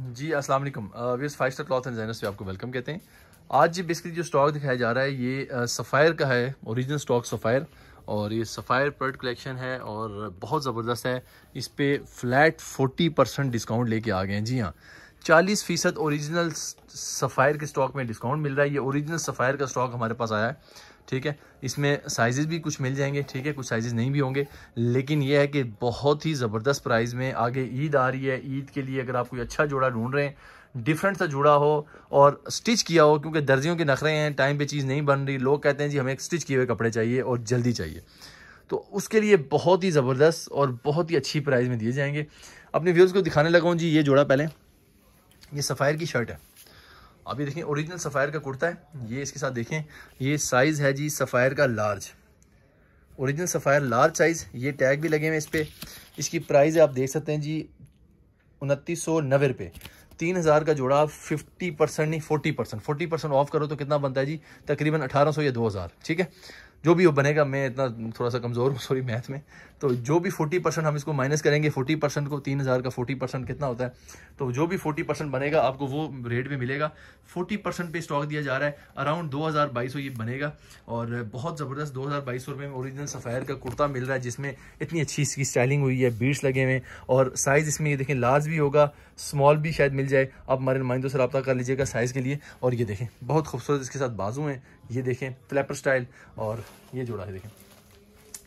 जी अस्सलाम वालेकुम वीस five star cloth and designer से आपको वेलकम कहते हैं आज जी बेसिकली जो स्टॉक दिखाया जा रहा है ये सफ़ायर का है ओरिजिनल स्टॉक सफ़ायर और ये सफ़ायर प्रोडक्ट कलेक्शन है और बहुत ज़बरदस्त है इस पर फ्लैट फोर्टी परसेंट डिस्काउंट लेके आ गए हैं जी हाँ चालीस फ़ीसद औरिजिनल सफ़ायर के स्टॉक में डिस्काउंट मिल रहा है ये औरिजिनल सफ़ायर का स्टॉक हमारे पास आया है ठीक है इसमें साइजेस भी कुछ मिल जाएंगे ठीक है कुछ साइजेस नहीं भी होंगे लेकिन यह है कि बहुत ही ज़बरदस्त प्राइस में आगे ईद आ रही है ईद के लिए अगर आप कोई अच्छा जोड़ा ढूंढ रहे हैं डिफरेंट सा जुड़ा हो और स्टिच किया हो क्योंकि दर्जियों के नखरे हैं टाइम पे चीज़ नहीं बन रही लोग कहते हैं जी हमें एक स्टिच किए हुए कपड़े चाहिए और जल्दी चाहिए तो उसके लिए बहुत ही ज़बरदस्त और बहुत ही अच्छी प्राइस में दिए जाएंगे अपने व्यूज़ को दिखाने लगा हूँ जी ये जोड़ा पहले ये सफ़ायर की शर्ट है अभी देखें ओरिजिनल सफ़ायर का कुर्ता है ये इसके साथ देखें ये साइज़ है जी सफ़ायर का large original Sapphire large size ये टैग भी लगे हुए इस पर इसकी प्राइस आप देख सकते हैं जी उनतीस सौ नबे रुपये तीन हज़ार का जोड़ा फिफ्टी परसेंट नहीं forty percent forty percent off करो तो कितना बनता है जी तकरीबन अठारह सौ या दो हज़ार ठीक है जो भी वो बनेगा मैं इतना थोड़ा सा कमज़ोर हूँ सॉरी मैथ में तो जो भी फोर्टी परसेंट हम इसको माइनस करेंगे फोर्टी परसेंट को तीन हज़ार का फोर्टी परसेंट कितना होता है तो जो भी फोर्टी परसेंट बनेगा आपको वो रेट में मिलेगा फोर्टी परसेंट पर स्टॉक दिया जा रहा है अराउंड दो हज़ार बाईस सौ ये बनेगा और बहुत ज़बरदस्त दो हज़ार बाईस सौ रुपये में ओरिजिनल सफ़ायर का कुर्ता मिल रहा है जिसमें इतनी अच्छी इसकी स्टाइलिंग हुई है बीड्स लगे हुए और साइज़ इसमें ये देखें लार्ज भी होगा स्मॉल भी शायद मिल जाए आप हमारे नुमाइंदों से रबा कर लीजिएगा साइज़ के लिए और ये देखें बहुत खूबसूरत इसके साथ बाजू हैं ये देखें फ्लैपर स्टाइल और ये जोड़ा है देखें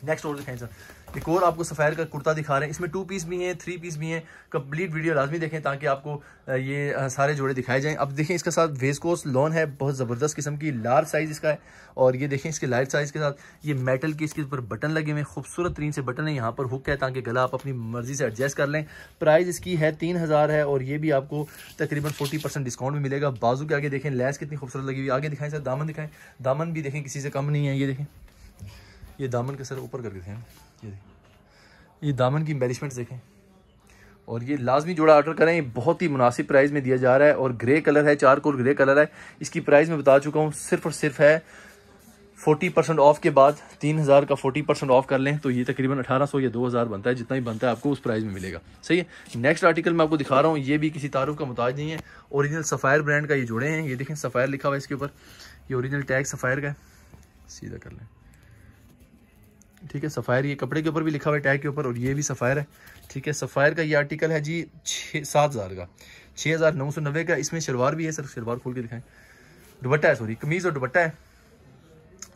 नेक्स्ट और दिखाएं सर एक और आपको सफ़ैर का कुर्ता दिखा रहे हैं इसमें टू पीस भी हैं थ्री पीस भी हैं कंप्लीट वीडियो लाजमी देखें ताकि आपको ये सारे जोड़े दिखाए जाएँ अब देखें इसके साथ वेस्ट लॉन है बहुत ज़बरदस्त किस्म की लार्ज साइज़ इसका है और ये देखें इसके लार्ज साइज़ के साथ ये मेटल के इसके ऊपर बटन लगे हुए हैं खूबसूरत तरीन से बटन है यहाँ पर हुक है ताकि गला आप अपनी मर्ज़ी से एडजस्ट कर लें प्राइस इसकी है तीन हज़ार है और ये भी आपको तकरीबन फोर्टी परसेंट डिस्काउंट भी मिलेगा बाजू के आगे देखें लैस कितनी खूबसूरत लगी हुई आगे दिखाएं सर दामन दिखाएं दामन भी देखें किसी से कम नहीं है ये देखें ये दामन के सर ऊपर करके थे ये ये दामन की एम्बेलिशमेंट देखें और ये लाजमी जोड़ा ऑर्डर करें ये बहुत ही मुनासिब प्राइस में दिया जा रहा है और ग्रे कलर है चार कोल ग्रे कलर है इसकी प्राइस मैं बता चुका हूँ सिर्फ और सिर्फ है फोर्टी परसेंट ऑफ के बाद तीन हज़ार का फोर्टी परसेंट ऑफ कर लें तो ये तकरीबन अठारह सौ या दो हज़ार बनता है जितना ही बनता है आपको उस प्राइस में मिलेगा सही है नेक्स्ट आर्टिकल मैं आपको दिखा रहा हूँ ये भी किसी तारुफ का मुताज नहीं है ओरिजिनल सफ़ायर ब्रांड का ये जुड़े हैं ये देखें सफ़ायर लिखा हुआ है इसके ऊपर ये ओरिजिनल टैग सफ़ायर का है सीधा कर लें ठीक है सफ़ायर ये कपड़े के ऊपर भी लिखा हुआ है टैग के ऊपर और ये भी सफ़ायर है ठीक है सफ़ायर का ये आर्टिकल है जी छः सात हज़ार का छः हज़ार नौ सौ नब्बे का इसमें शलवार भी है सर शलवार खोल के दिखाएं दुपट्टा है सॉरी कमीज़ और दुपट्टा है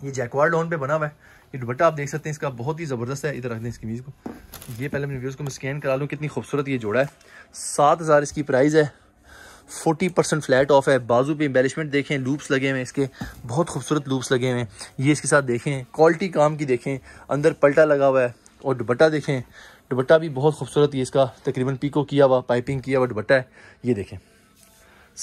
ये जैकवार लोन पे बना हुआ है ये दुपट्टा आप देख सकते हैं इसका बहुत ही ज़बरदस्त है इधर रख दें इस कमीज़ को ये पहले मैं व्यूज़ को मैं स्कैन करा लूँ कितनी खूबसूरत ये जोड़ा है सात हज़ार इसकी प्राइस है फोर्टी परसेंट फ्लैट ऑफ है बाजू पे एम्बेलिशमेंट देखें लूप्स लगे हुए हैं इसके बहुत खूबसूरत लूप्स लगे हुए हैं ये इसके साथ देखें क्वालिटी काम की देखें अंदर पलटा लगा हुआ है और दुपट्टा देखें दुपट्टा भी बहुत खूबसूरत ये इसका तकरीबन पीको किया हुआ पाइपिंग किया हुआ दुपट्टा है ये देखें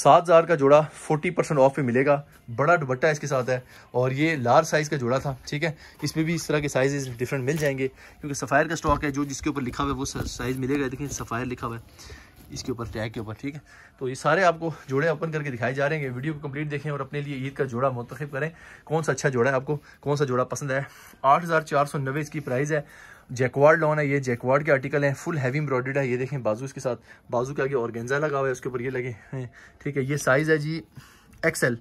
सात हज़ार का जोड़ा फोर्टी परसेंट ऑफ में मिलेगा बड़ा दुपट्टा इसके साथ है और ये लार्ज साइज़ का जोड़ा था ठीक है इसमें भी इस तरह के साइजेस डिफरेंट मिल जाएंगे क्योंकि सफ़ायर का स्टॉक है जो जिसके ऊपर लिखा हुआ है वो साइज़ मिलेगा देखिए सफ़ायर लिखा हुआ है इसके ऊपर टैग के ऊपर ठीक है तो ये सारे आपको जोड़े ओपन करके दिखाए जा रहे हैं वीडियो को कंप्लीट देखें और अपने लिए ईद का जोड़ा मुंतखब करें कौन सा अच्छा जोड़ा है आपको कौन सा जोड़ा पसंद है आठ हज़ार चार सौ नब्बे इसकी प्राइस है जैकवाड लॉन है ये जैकवाड के आर्टिकल हैं फुल हैवी एम्ब्रॉयडर्ड है ये देखें बाजू इसके साथ बाजू के आगे गेंजा लगा हुआ है उसके ऊपर ये लगे हैं ठीक है ये साइज़ है जी एक्सएल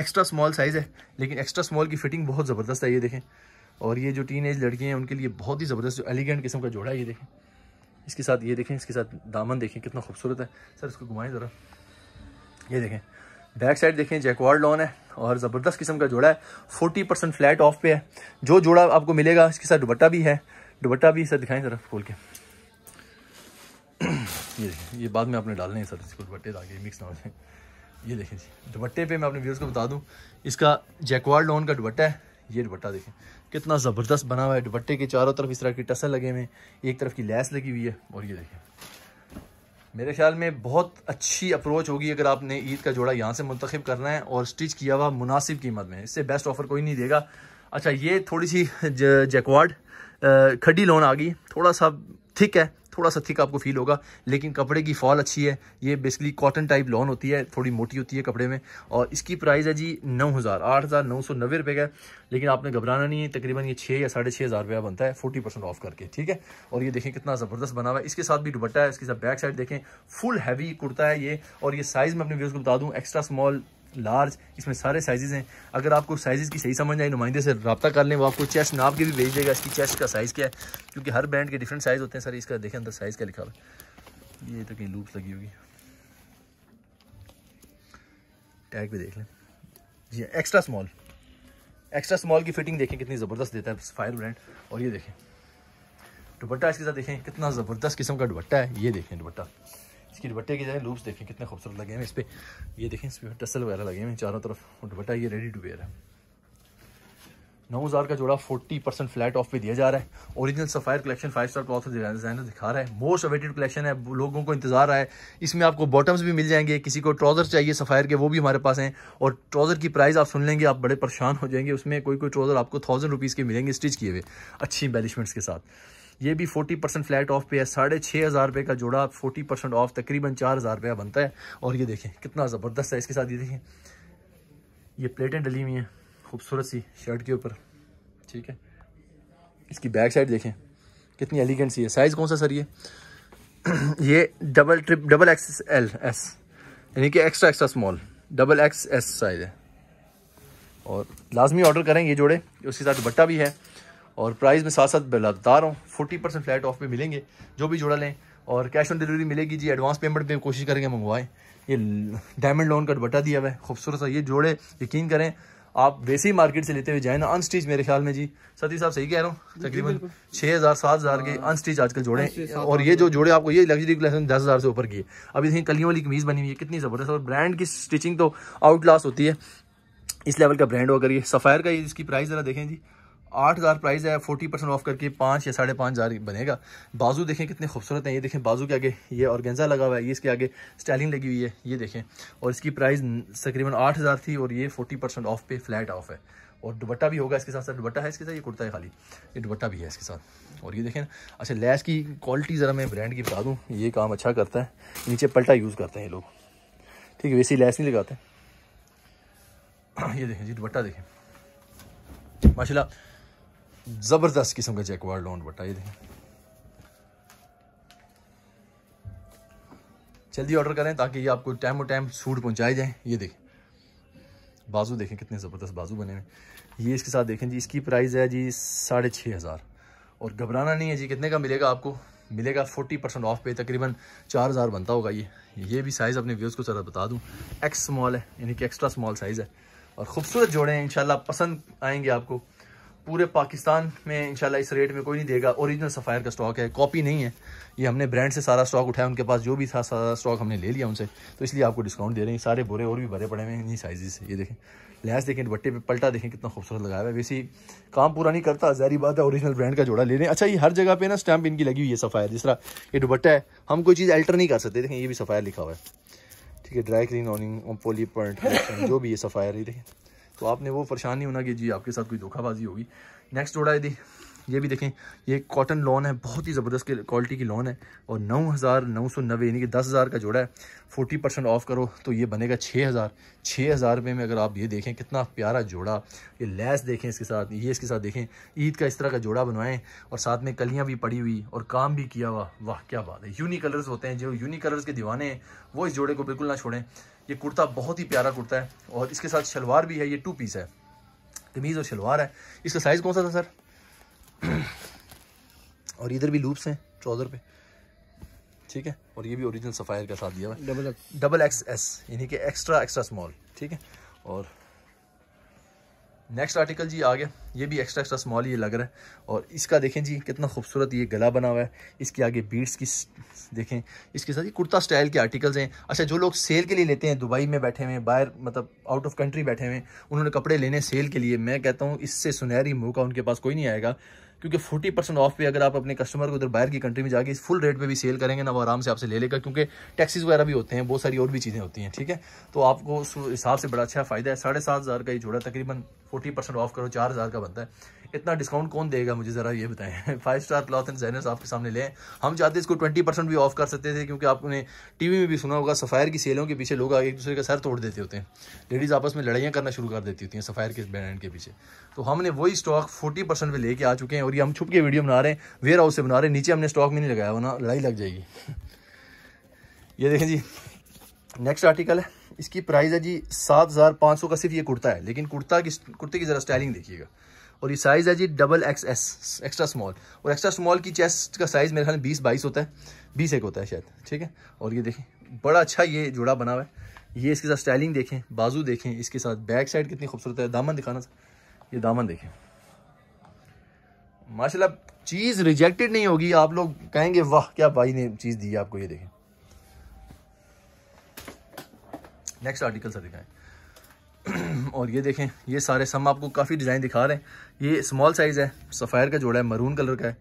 एक्स्ट्रा स्मॉल साइज़ है लेकिन एक्स्ट्रा स्मॉल की फिटिंग बहुत ज़बरदस्त है ये देखें और ये जो टीन एज लड़की हैं उनके लिए बहुत ही ज़बरदस्त जो एलिगेंट किस्म का जोड़ा है ये देखें इसके साथ ये देखें इसके साथ दामन देखें कितना खूबसूरत है सर इसको घुमाएं ज़रा ये देखें बैक साइड देखें जैकवार लॉन है और ज़बरदस्त किस्म का जोड़ा है फोर्टी परसेंट फ्लैट ऑफ पे है जो जोड़ा आपको मिलेगा इसके साथ दुबट्टा भी है दुबट्टा भी सर दिखाएं ज़रा खोल के ये देखें ये बाद में आपने डालने हैं सर इसको दुबट्टे डाल मिक्स ना हो जाए ये देखें जी दुपट्टे पे मैं अपने व्यूज़ को बता दूँ इसका जैकवार लॉन का दुबट्टा है ये दुपट्टा देखें कितना ज़बरदस्त बना हुआ है दुपट्टे के चारों तरफ इस तरह की टसल लगे हुए हैं एक तरफ की लैस लगी हुई है और ये देखें मेरे ख्याल में बहुत अच्छी अप्रोच होगी अगर आपने ईद का जोड़ा यहाँ से मुंतखब करना है और स्टिच किया हुआ मुनासिब कीमत में इससे बेस्ट ऑफर कोई नहीं देगा अच्छा ये थोड़ी सी जैकवाड खड्डी लोन आ गई थोड़ा सा थिक है थोड़ा सा थिक आपको फील होगा लेकिन कपड़े की फॉल अच्छी है ये बेसिकली कॉटन टाइप लॉन होती है थोड़ी मोटी होती है कपड़े में और इसकी प्राइस है जी नौ हज़ार आठ हज़ार नौ सौ नब्बे रुपये का लेकिन आपने घबराना नहीं है तकरीबन ये छः या साढ़े छः हज़ार रुपया बनता है फोर्टी परसेंट ऑफ करके ठीक है और ये देखें कितना ज़बरदस्त बना हुआ है इसके साथ भी दुपट्टा है इसके साथ बैक साइड देखें फुल हैवी कुर्ता है ये और ये साइज़ मैं अपने व्यवस्था को बता दूँ एक्स्ट्रा स्मॉल लार्ज इसमें सारे साइजेस हैं अगर आपको साइजेस की सही समझ आए नुमाइंदे से रबता कर लें वो आपको चेस्ट नाप के भी भेज देगा इसकी चेस्ट का साइज़ क्या है क्योंकि हर ब्रांड के डिफरेंट साइज़ होते हैं सर इसका देखें अंदर साइज़ का लिखा हुआ है ये तो कहीं लूप लगी होगी टैग भी देख लें जी एक्स्ट्रा स्मॉल एक्स्ट्रा स्मॉल की फिटिंग देखें कितनी ज़बरदस्त देता है फायर ब्रांड और ये देखें दुपट्टा इसके साथ देखें कितना ज़बरदस्त किस्म का दुपट्टा है ये देखें दुपट्टा इसकी दुपट्टे की जाए लूप्स देखें कितने खूबसूरत लगे हैं इस पर ये देखें इस पर टसल वगैरह लगे हैं चारों तरफ दुपट्टा ये रेडी टू वेयर है नौ हज़ार का जोड़ा फोर्टी परसेंट फ्लैट ऑफ पे दिया जा रहा है original Sapphire collection five star cloth design दिखा रहा है मोस्ट अवेटेड कलेक्शन है लोगों को इंतजार रहा है इसमें आपको बॉटम्स भी मिल जाएंगे किसी को ट्राउज़र चाहिए सफ़ायर के वो भी हमारे पास हैं और ट्राउज़र की प्राइस आप सुन लेंगे आप बड़े परेशान हो जाएंगे उसमें कोई कोई ट्राउज़र आपको थाउजेंड रुपीज़ के मिलेंगे स्टिच किए हुए अच्छी एम्बेलिशमेंट्स के साथ ये भी फोर्टी परसेंट फ्लैट ऑफ पे है साढ़े छः हज़ार रुपये का जोड़ा फोर्टी परसेंट ऑफ तकरीबन चार हज़ार रुपया बनता है और ये देखें कितना ज़बरदस्त है इसके साथ ये देखें ये प्लेटें डली हुई हैं खूबसूरत सी शर्ट के ऊपर ठीक है इसकी बैक साइड देखें कितनी एलिगेंट सी है साइज़ कौन सा सर ये ये double trip double X L S यानी कि extra extra small double X S size है और लाजमी ऑर्डर करें ये जोड़े उसके साथ बट्टा भी है और प्राइस में साथ साथ बता रहा हूँ फोर्टी परसेंट फ्लैट ऑफ में मिलेंगे जो भी जोड़ा लें और कैश ऑन डिलीवरी मिलेगी जी एडवांस पेमेंट पे कोशिश करेंगे मंगवाएं ये डायमंड लोन का दुपट्टा दिया हुआ है खूबसूरत सा ये जोड़े यकीन करें आप वैसे ही मार्केट से लेते हुए जाए ना अनस्टिच मेरे ख्याल में जी सती साहब सही कह रहा हूँ तकरीबन छः हज़ार सात हज़ार के अनस्टिच हाँ। आजकल जोड़े और ये जो जोड़े आपको ये लग्जरी दस हज़ार से ऊपर की है देखिए कलियों वाली कमीज़ बनी हुई है कितनी ज़बरदस्त और ब्रांड की स्टिचिंग तो आउट क्लास होती है इस लेवल का ब्रांड हो अगर ये सफ़ायर का इसकी प्राइस ज़रा देखें जी आठ हज़ार प्राइस है फोर्टी परसेंट ऑफ करके पाँच या साढ़े पाँच हज़ार बनेगा बाजू देखें कितने खूबसूरत हैं ये देखें बाजू के आगे ये गेंजा लगा हुआ है ये इसके आगे स्टाइलिंग लगी हुई है ये देखें और इसकी प्राइस तकरीबन आठ हज़ार थी और ये फोर्टी परसेंट ऑफ पे फ्लैट ऑफ है और दुबट्टा भी होगा इसके साथ साथ दुबट्टा है इसके साथ ये कुर्ता है खाली ये दुबट्टा भी है इसके साथ और ये देखें अच्छा लैस की क्वालिटी ज़रा मैं ब्रांड की बता दूँ ये काम अच्छा करता है नीचे पलटा यूज़ करते हैं ये लोग ठीक है वैसे लैस नहीं लगाते ये देखें जी दुबट्टा देखें माशाल्लाह ज़बरदस्त किस्म का जैकवार लोन बटा ये देखें जल्दी ऑर्डर करें ताकि ये आपको टाइम टू टाइम सूट पहुंचाए जाए ये देखें बाजू देखें कितने ज़बरदस्त बाजू बने हुए ये इसके साथ देखें जी इसकी प्राइस है जी साढ़े छः हज़ार और घबराना नहीं है जी कितने का मिलेगा आपको मिलेगा फोर्टी परसेंट ऑफ पे तकरीबन चार हज़ार बनता होगा ये ये भी साइज़ अपने व्यूज़ को ज़रा बता दूँ एक्स स्मॉल है यानी कि एक्स्ट्रा स्मॉल साइज़ है और ख़ूबसूरत जोड़े हैं इन पसंद आएंगे आपको पूरे पाकिस्तान में इनशाला इस रेट में कोई नहीं देगा ओरिजिनल सफ़ायर का स्टॉक है कॉपी नहीं है ये हमने ब्रांड से सारा स्टॉक उठाया उनके पास जो भी था सारा स्टॉक हमने ले लिया उनसे तो इसलिए आपको डिस्काउंट दे रहे हैं सारे बोरे और भी भरे पड़े हुए हैं इन्हीं साइजेस से ये देखें लैस देखें बट्टे पे पलटा देखें कितना खूबसूरत लगाया हुआ है वैसे काम पूरा नहीं करता जहरी बात है ओरिजिनल ब्रांड का जोड़ा ले रहे हैं अच्छा ये हर जगह पर ना स्टैम्प इनकी लगी हुई है सफ़ायर जिस तरह ये दुबट्टा है हम कोई चीज़ अल्टर नहीं कर सकते देखें ये भी सफ़ायर लिखा हुआ है ठीक है dry clean ironing poly point जो भी ये सफ़ायर ये देखें तो आपने वो परेशान नहीं होना कि जी आपके साथ कोई धोखाबाजी होगी नेक्स्ट जोड़ा यदि ये भी देखें ये कॉटन लॉन है बहुत ही ज़बरदस्त क्वालिटी की लॉन है और नौ हज़ार नौ सौ नब्बे यानी कि दस हज़ार का जोड़ा है फोर्टी परसेंट ऑफ करो तो ये बनेगा छः हज़ार छः हज़ार रुपये में अगर आप ये देखें कितना प्यारा जोड़ा ये लैस देखें इसके साथ ये इसके साथ देखें ईद का इस तरह का जोड़ा बनवाएं और साथ में कलियाँ भी पड़ी हुई और काम भी किया हुआ वाह क्या बात है यूनी कलर्स होते हैं जो यूनी कलर्स के दीवाने हैं वो इस जोड़े को बिल्कुल ना छोड़ें ये कुर्ता बहुत ही प्यारा कुर्ता है और इसके साथ शलवार भी है ये टू पीस है कमीज़ और शलवार है इसका साइज़ कौन सा था सर और इधर भी लूप्स हैं ट्राउज़र पे ठीक है और ये भी ओरिजिनल सफ़ायर का साथ दिया हुआ है double X double X S यानी कि एक्स्ट्रा एक्स्ट्रा स्मॉल ठीक है और नेक्स्ट आर्टिकल जी आ गया ये भी एक्स्ट्रा एक्स्ट्रा स्मॉल ये लग रहा है और इसका देखें जी कितना खूबसूरत ये गला बना हुआ है इसके आगे बीड्स की देखें इसके साथ ये कुर्ता स्टाइल के आर्टिकल्स हैं अच्छा जो लोग सेल के लिए लेते हैं दुबई में बैठे हुए बाहर मतलब आउट ऑफ कंट्री बैठे हुए उन्होंने कपड़े लेने सेल के लिए मैं कहता हूँ इससे सुनहरी मौका उनके पास कोई नहीं आएगा क्योंकि फोर्टी परसेंट ऑफ पे अगर आप अपने कस्टमर को उधर बाहर की कंट्री में जाके इस फुल रेट पे भी सेल करेंगे ना वो आराम से आपसे ले लेगा क्योंकि टैक्सीज वगैरह भी होते हैं बहुत सारी और भी चीज़ें होती हैं ठीक है तो आपको उस हिसाब से बड़ा अच्छा फायदा है साढ़े सात हज़ार का ही जोड़ा तकरीबन फोर्टी परसेंट ऑफ करो चार हज़ार का बनता है इतना डिस्काउंट कौन देगा मुझे ज़रा ये बताएं five star cloth and designers आपके सामने लें हम चाहते इसको ट्वेंटी परसेंट भी ऑफ कर सकते थे क्योंकि आपने टीवी में भी सुना होगा सफ़ायर की सेलों के पीछे लोग एक दूसरे का सर तोड़ देते होते हैं लेडीज़ आपस में लड़ाइयाँ करना शुरू कर देती होती हैं सफ़ायर के ब्रांड के पीछे तो हमने वही स्टॉक फोर्टी परसेंट लेके आ चुके हैं और ये हम छुप के वीडियो बना रहे हैं वेयर हाउस से बना रहे हैं नीचे हमने स्टॉक में नहीं लगाया वरना लड़ाई लग जाएगी ये देखें जी नेक्स्ट आर्टिकल है इसकी प्राइस है जी सात हज़ार पाँच सौ का सिर्फ ये कुर्ता है लेकिन कुर्ता की कुर्ते की ज़रा स्टाइलिंग देखिएगा और ये साइज़ है जी double X S extra small और एक्स्ट्रा स्मॉल की चेस्ट का साइज़ मेरे ख्याल में बीस बाईस होता है बीस एक होता है शायद ठीक है और ये देखें बड़ा अच्छा ये जुड़ा बना हुआ है ये इसके साथ स्टाइलिंग देखें बाजू देखें इसके साथ बैक साइड कितनी खूबसूरत है दामन दिखाना ये दामन देखें माशा चीज़ रिजेक्टेड नहीं होगी आप लोग कहेंगे वाह क्या भाई ने चीज़ दी है आपको ये देखें नेक्स्ट आर्टिकल सर दिखाएं और ये देखें ये सारे सम आपको काफ़ी डिज़ाइन दिखा रहे हैं ये स्मॉल साइज़ है सफ़ायर का जोड़ा है मरून कलर का है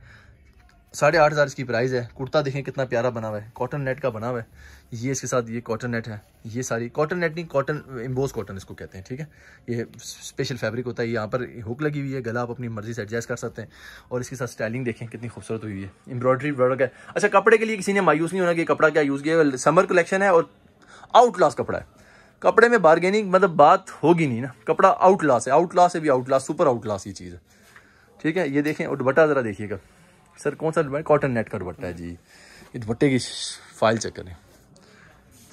साढ़े आठ हज़ार इसकी प्राइस है कुर्ता देखें कितना प्यारा बना हुआ है कॉटन नेट का बना हुआ है ये इसके साथ ये कॉटन नेट है ये सारी कॉटन नेट नहीं कॉटन इम्बोज कॉटन इसको कहते हैं ठीक है ये स्पेशल फैब्रिक होता है यहाँ पर हुक लगी हुई है गला आप अपनी मर्जी से एडजस्ट कर सकते हैं और इसके साथ स्टाइलिंग देखें कितनी खूबसूरत हुई है एम्ब्रॉयडरी वर्क है अच्छा कपड़े के लिए किसी ने मायूस नहीं होना कि कपड़ा क्या यूज़ किया समर कलेक्शन है और आउट कपड़ा है कपड़े में बार्गेनिंग मतलब बात होगी नहीं ना कपड़ा आउटलास है आउटलास है भी आउटलास सुपर आउटलास ये चीज़ है ठीक है ये देखें और ज़रा देखिएगा सर कौन सा दुपट्टा कॉटन नेट का दुबट्टा है जी ये दुबट्टे की फाइल चेक करें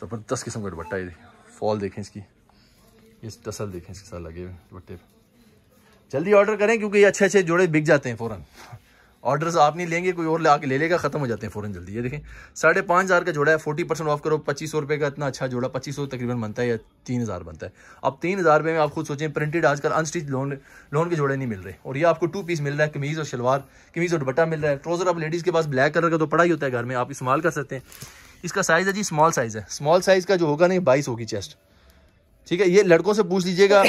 ज़बरदस्त किस्म का दुबट्टा है फॉल देखें इसकी ये टसल देखें इसके साथ लगे हुए दुबट्टे पर जल्दी ऑर्डर करें क्योंकि ये अच्छे अच्छे जोड़े बिक जाते हैं फ़ौरन ऑर्डर्स आप नहीं लेंगे कोई और ला के ले लेगा खत्म हो जाते हैं फौरन जल्दी ये देखें साढ़े पाँच हज़ार का जोड़ा है फोर्टी परसेंट ऑफ करो पच्चीस सौ रुपये का इतना अच्छा जोड़ा पच्चीस सौ तकरीबन बनता है या तीन हज़ार बनता है अब तीन हज़ार रुपये में आप खुद सोचें प्रिंटेड आजकल अनस्टिच लोन लोन के जोड़े नहीं मिल रहे और ये आपको टू पीस मिल रहा है कमीज़ और शलवार कमीज़ और दुपट्टा मिल रहा है ट्रोज़र आप लेडीज़ के पास ब्लैक कलर का तो पड़ा ही होता है घर में आप इस्तेमाल कर सकते हैं इसका साइज़ है जी स्मॉल साइज़ है स्मॉल साइज़ का जो होगा नहीं बाईस होगी चेस्ट ठीक है ये लड़कों से पूछ लीजिएगा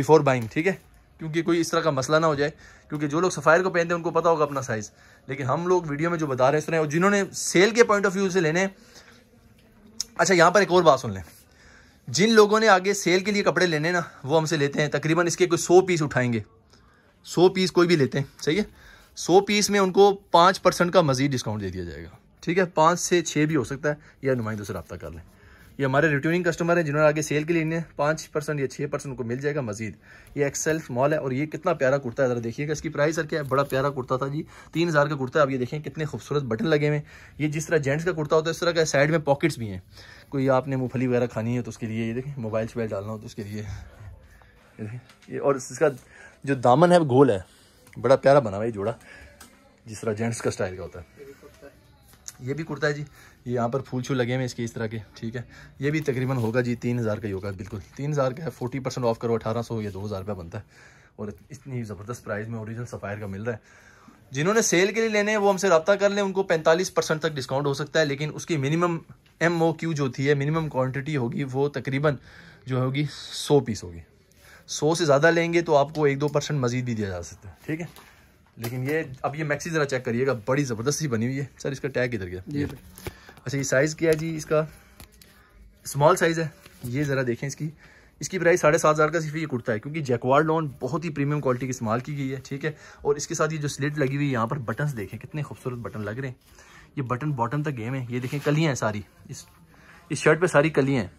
बिफोर बाइंग ठीक है क्योंकि कोई इस तरह का मसला ना हो जाए क्योंकि जो लोग सफ़ायर को पहनते हैं उनको पता होगा अपना साइज़ लेकिन हम लोग वीडियो में जो बता रहे हैं इस तरह और जिन्होंने सेल के पॉइंट ऑफ व्यू से लेने अच्छा यहाँ पर एक और बात सुन लें जिन लोगों ने आगे सेल के लिए कपड़े लेने ना वो हमसे लेते हैं तकरीबन इसके कोई सौ पीस उठाएंगे सौ पीस कोई भी लेते हैं सही है सौ पीस में उनको पाँच परसेंट का मजीद डिस्काउंट दे दिया जाएगा ठीक है पाँच से छः भी हो सकता है या नुमाइंदों से रबता कर लें ये हमारे रिटर्निंग कस्टमर हैं जिन्होंने आगे सेल के लिए इन्हें पाँच परसेंट या छः परसेंट उनको मिल जाएगा मजीद ये एक्सेल स्मॉल है और ये कितना प्यारा कुर्ता है ज़रा देखिएगा इसकी प्राइस सर क्या है बड़ा प्यारा कुर्ता था जी तीन हज़ार का कुर्ता है आप ये देखें कितने खूबसूरत बटन लगे हुए ये जिस तरह जेंट्स का कुर्ता होता है इस तरह का साइड में पॉकेट्स भी हैं कोई आपने मूँगफली वगैरह खानी है तो उसके लिए ये देखें मोबाइल शोबाइल डालना हो तो उसके लिए ये और इसका जो दामन है वो गोल है बड़ा प्यारा बना हुआ ये जोड़ा जिस तरह जेंट्स का स्टाइल का होता है ये भी कुर्ता है जी ये यहाँ पर फूल छू लगे हुए इसके इस तरह के ठीक है ये भी तकरीबन होगा जी तीन हज़ार का ही होगा बिल्कुल तीन हज़ार का है फोर्टी परसेंट ऑफ करो अठारह सौ या दो हज़ार रुपया बनता है और इतनी ज़बरदस्त प्राइस में ओरिजिनल सफ़ायर का मिल रहा है जिन्होंने सेल के लिए लेने हैं वो हमसे रब्ता कर लें उनको पैंतालीस परसेंट तक डिस्काउंट हो सकता है लेकिन उसकी मिनिमम एम ओ क्यू जो थी है मिनिमम क्वान्टिटी होगी वो तकरीबन जो होगी सौ पीस होगी सौ से ज़्यादा लेंगे तो आपको एक दो परसेंट मजीद भी दिया जा सकता है ठीक है लेकिन ये अब ये मैक्सी ज़रा चेक करिएगा बड़ी ज़बरदस्ती बनी हुई है सर इसका टैग इधर गया अच्छा ये साइज़ क्या है जी इसका स्मॉल साइज़ है ये ज़रा देखें इसकी इसकी प्राइस साढ़े सात हज़ार का सिर्फ ये कुर्ता है क्योंकि जैकवाड लॉन बहुत ही प्रीमियम क्वालिटी की इस्तेमाल की गई है ठीक है और इसके साथ ये जो स्लिट लगी हुई है यहाँ पर बटन्स देखें कितने खूबसूरत बटन लग रहे हैं ये बटन बॉटम तक गेम है ये देखें कलियाँ हैं सारी इस इस शर्ट पर सारी कलियाँ हैं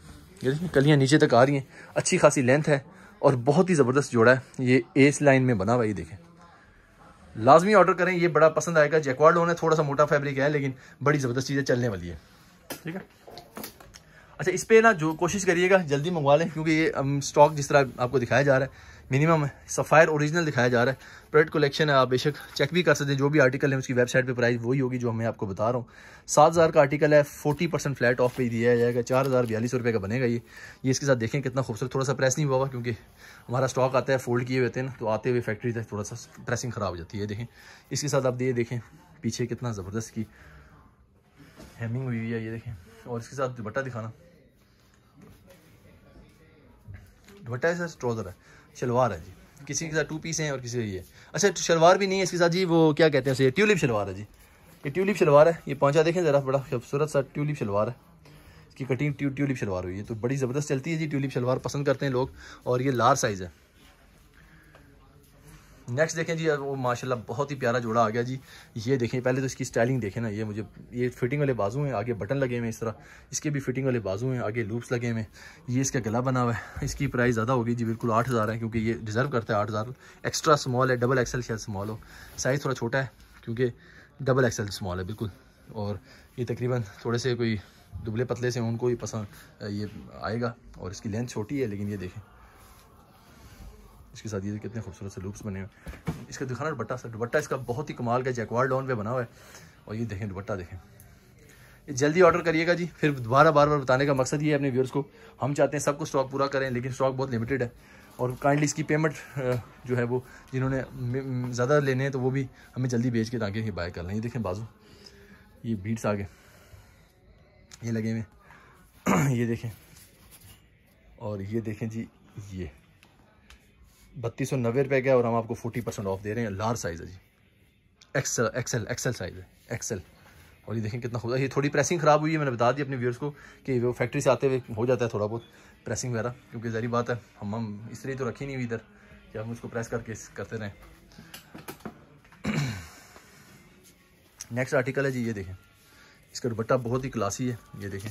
ये देखें कलियाँ नीचे तक आ रही हैं अच्छी खासी लेंथ है और बहुत ही ज़बरदस्त जोड़ा है ये एस लाइन में बना हुआ ये देखें लाजमी ऑर्डर करें ये बड़ा पसंद आएगा जैकवाड लोन है थोड़ा सा मोटा फैब्रिक है लेकिन बड़ी ज़बरदस्त चीज़ें चलने वाली है ठीक है अच्छा इस पर ना जो कोशिश करिएगा जल्दी मंगवा लें क्योंकि ये स्टॉक जिस तरह आपको दिखाया जा रहा है मिनिमम सफ़ायर ओरिजिनल दिखाया जा रहा है प्रोडक्ट कलेक्शन है आप बेशक चेक भी कर सकते हैं जो भी आर्टिकल है उसकी वेबसाइट पे प्राइस वही होगी जो मैं आपको बता रहा हूँ सात हज़ार का आर्टिकल है फोर्टी परसेंट फ्लैट ऑफ पे दिया जाएगा चार हज़ार बयालीस रुपये का बनेगा ये ये इसके साथ देखें कितना खूबसूरत थोड़ा सा प्रेस नहीं हुआ क्योंकि हमारा स्टॉक आता है फोल्ड किए हुए थे ना तो आते हुए फैक्ट्री तक थोड़ा सा प्रेसिंग ख़राब हो जाती है देखें इसके साथ आप ये देखें पीछे कितना ज़बरदस्त की हैमिंग हुई हुई है ये देखें और इसके साथ दुपट्टा दिखाना दुपट्टा है ट्रोजर है शलवार है जी किसी के साथ टू पीस हैं और किसी का ये अच्छा शलवार भी नहीं है इसके साथ जी वो क्या कहते हैं उसे ट्यूलिप शलवार है जी ये ट्यूलिप शलवार है ये पहुँचा देखें ज़रा बड़ा खूबसूरत सा ट्यूलिप शलवार है इसकी कटिंग ट्यूलिप शलवार हुई है तो बड़ी ज़बरदस्त चलती है जी ट्यूलिप शलवार पसंद करते हैं लोग और ये लार्ज साइज़ है नेक्स्ट देखें जी वो माशाल्लाह बहुत ही प्यारा जोड़ा आ गया जी ये देखें पहले तो इसकी स्टाइलिंग देखें ना ये मुझे ये फिटिंग वाले बाजू हैं आगे बटन लगे हुए हैं इस तरह इसके भी फिटिंग वाले बाजू हैं आगे लूप्स लगे हुए हैं ये इसका गला बना हुआ है इसकी प्राइस ज़्यादा होगी जी बिल्कुल आठ हज़ार है क्योंकि ये डिज़र्व करता है आठ हज़ार एक्स्ट्रा स्मॉल है डबल एक्सल शायद स्मॉल हो साइज़ थोड़ा छोटा है क्योंकि डबल एक्सल स्मॉल है बिल्कुल और ये तकरीबन थोड़े से कोई दुबले पतले से उनको ही पसंद ये आएगा और इसकी लेंथ छोटी है लेकिन ये देखें इसके साथ ये कितने खूबसूरत से लुक्स बने हुए इसका दिखाना दुपट्टा सर दुपट्टा इसका बहुत ही कमाल का जैकवार डॉन पे बना हुआ है और ये देखें दुपट्टा देखें ये जल्दी ऑर्डर करिएगा जी फिर दोबारा बार बार बताने का मकसद ये है अपने व्यवर्स को हम चाहते हैं सबको स्टॉक पूरा करें लेकिन स्टॉक बहुत लिमिटेड है और काइंडली इसकी पेमेंट जो है वो जिन्होंने ज़्यादा लेने हैं तो वो भी हमें जल्दी भेज के ताकि ये बाय कर लें ये देखें बाजू ये बीट्स आगे ये लगे हुए ये देखें और ये देखें जी ये बत्तीस सौ नब्बे रुपये का और हम आपको फोर्टी परसेंट ऑफ दे रहे हैं लार्ज साइज़ है जी एक्सल एक्सल एक्सल साइज़ है एक्सल और ये देखें कितना खुदा ये थोड़ी प्रेसिंग ख़राब हुई है मैंने बता दी अपने व्यवर्स को कि वो फैक्ट्री से आते हुए हो जाता है थोड़ा बहुत प्रेसिंग वगैरह क्योंकि जहरी बात है हम हम इस तो रखी नहीं हुई इधर कि हम उसको प्रेस करके करते रहें नेक्स्ट आर्टिकल है जी ये देखें इसका दुपट्टा बहुत ही क्लासी है ये देखें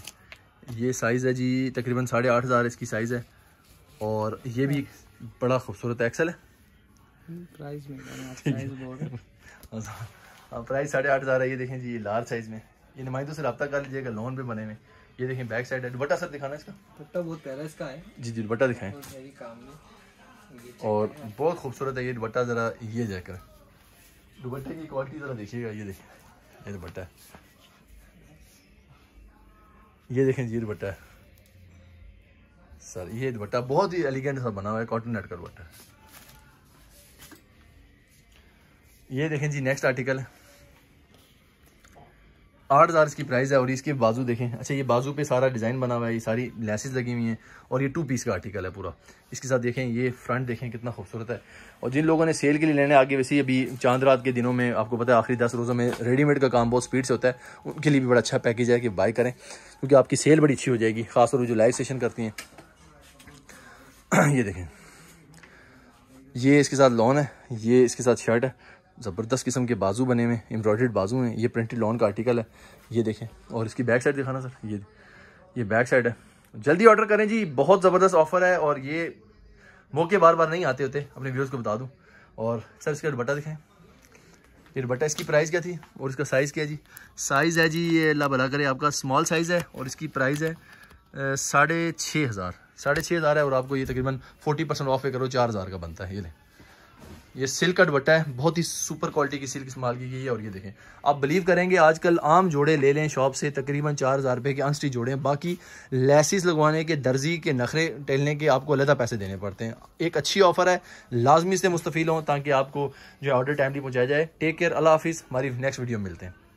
ये साइज़ है जी तकरीबन साढ़े आठ हज़ार इसकी साइज़ है और ये भी बड़ा खूबसूरत एक्सल है प्राइस में साढ़े आठ हज़ार है ये देखें जी ये लार्ज साइज़ में ये नुमाइंदों तो से रब्ता कर लीजिएगा लोन पे बने में ये देखें बैक साइड है दुबट्टा सर दिखाना इसका दुबट्टा बहुत प्यारा इसका है जी जी दुबट्टा दिखाएं और बहुत खूबसूरत है ये दुबट्टा ज़रा ये जाकर दुबट्टे की क्वालिटी ज़रा देखिएगा ये देखें ये दुबट्टा है ये देखें जी दुबट्टा है सर ये दुपट्टा बहुत ही एलिगेंट सा बना हुआ है कॉटन नेट का दुपट्टा ये देखें जी नेक्स्ट आर्टिकल है आठ हज़ार इसकी प्राइस है और इसके बाजू देखें अच्छा ये बाजू पे सारा डिज़ाइन बना हुआ है ये सारी लेसेस लगी हुई हैं और ये टू पीस का आर्टिकल है पूरा इसके साथ देखें ये फ्रंट देखें कितना खूबसूरत है और जिन लोगों ने सेल के लिए लेने आगे वैसे अभी चांद रात के दिनों में आपको पता है आखिरी दस रोज़ों में रेडीमेड का काम बहुत स्पीड से होता है उनके लिए भी बड़ा अच्छा पैकेज है कि बाई करें क्योंकि आपकी सेल बड़ी अच्छी हो जाएगी खासतौर जो लाइव सेशन करती हैं ये देखें ये इसके साथ लॉन है ये इसके साथ शर्ट है ज़बरदस्त किस्म के बाजू बने हुए हैं एम्ब्रॉयड बाजू हैं ये प्रिंटेड लॉन का आर्टिकल है ये देखें और इसकी बैक साइड दिखाना सर ये ये बैक साइड है जल्दी ऑर्डर करें जी बहुत ज़बरदस्त ऑफर है और ये मौके बार बार नहीं आते होते अपने व्यूज़ को बता दूँ और सर इसका दुपट्टा दिखाएँ ये दुपट्टा इसकी प्राइस क्या थी और इसका साइज़ क्या है जी साइज़ है जी ये अल्लाह भला करे आपका स्मॉल साइज़ है और इसकी प्राइस है साढ़े छः हज़ार साढ़े छः हज़ार है और आपको ये तकरीबन फोर्टी परसेंट ऑफ करो चार हज़ार का बनता है ये ये सिल्क का दुपट्टा है बहुत ही सुपर क्वालिटी की सिल्क इस्तेमाल की गई है और ये देखें आप बिलीव करेंगे आजकल आम जोड़े ले लें शॉप से तकरीबन चार हज़ार रुपये के अनस्टिच जोड़े हैं बाकी लेसिस लगवाने के दर्जी के नखरे टहलने के आपको अलहदा पैसे देने पड़ते हैं एक अच्छी ऑफर है लाजमी से मुस्तफ़ी हों ताकि आपको जो ऑर्डर टाइमली पहुँचाया जाए टेक केयर अला हाफिज़ हमारी नेक्स्ट वीडियो में मिलते हैं